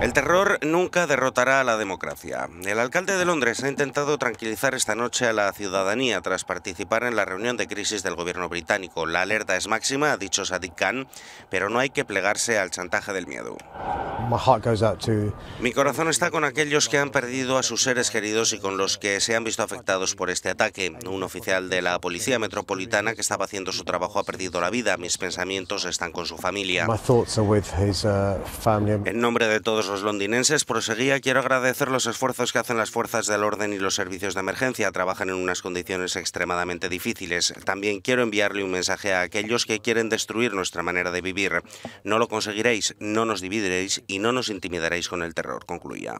El terror nunca derrotará a la democracia. El alcalde de Londres ha intentado tranquilizar esta noche a la ciudadanía tras participar en la reunión de crisis del gobierno británico. La alerta es máxima, ha dicho Sadiq Khan, pero no hay que plegarse al chantaje del miedo. Mi corazón está con aquellos que han perdido a sus seres queridos y con los que se han visto afectados por este ataque. Un oficial de la Policía Metropolitana que estaba haciendo su trabajo ha perdido la vida. Mis pensamientos están con su familia. Uh, en nombre de todos los londinenses, proseguía, quiero agradecer los esfuerzos que hacen las fuerzas del orden y los servicios de emergencia. Trabajan en unas condiciones extremadamente difíciles. También quiero enviarle un mensaje a aquellos que quieren destruir nuestra manera de vivir. No lo conseguiréis, no nos dividiréis y no nos intimidaréis con el terror, concluía.